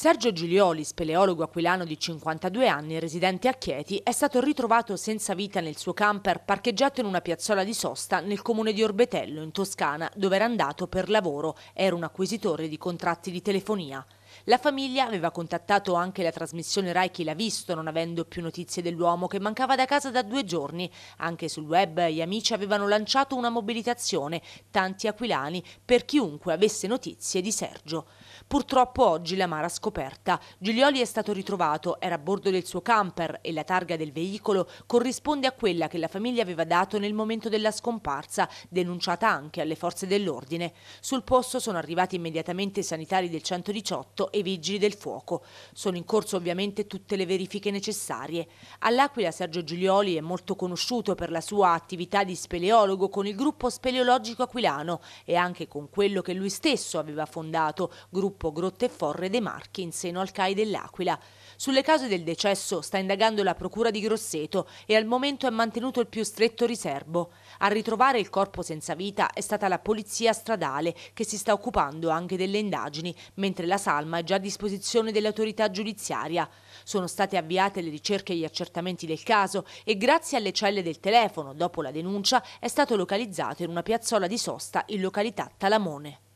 Sergio Giulioli, speleologo aquilano di 52 anni, residente a Chieti, è stato ritrovato senza vita nel suo camper parcheggiato in una piazzola di sosta nel comune di Orbetello, in Toscana, dove era andato per lavoro. Era un acquisitore di contratti di telefonia. La famiglia aveva contattato anche la trasmissione Rai Chi l'ha visto, non avendo più notizie dell'uomo che mancava da casa da due giorni. Anche sul web gli amici avevano lanciato una mobilitazione, tanti aquilani, per chiunque avesse notizie di Sergio. Purtroppo oggi l'amara scoperta. Giglioli è stato ritrovato, era a bordo del suo camper e la targa del veicolo corrisponde a quella che la famiglia aveva dato nel momento della scomparsa, denunciata anche alle forze dell'ordine. Sul posto sono arrivati immediatamente i sanitari del 118 e vigili del fuoco. Sono in corso ovviamente tutte le verifiche necessarie. All'Aquila Sergio Giulioli è molto conosciuto per la sua attività di speleologo con il gruppo speleologico aquilano e anche con quello che lui stesso aveva fondato, gruppo Grotte e Forre dei Marchi in seno al CAI dell'Aquila. Sulle cause del decesso sta indagando la procura di Grosseto e al momento è mantenuto il più stretto riservo. A ritrovare il corpo senza vita è stata la polizia stradale che si sta occupando anche delle indagini, mentre la salma programma già a disposizione dell'autorità giudiziaria. Sono state avviate le ricerche e gli accertamenti del caso e grazie alle celle del telefono, dopo la denuncia, è stato localizzato in una piazzola di sosta in località Talamone.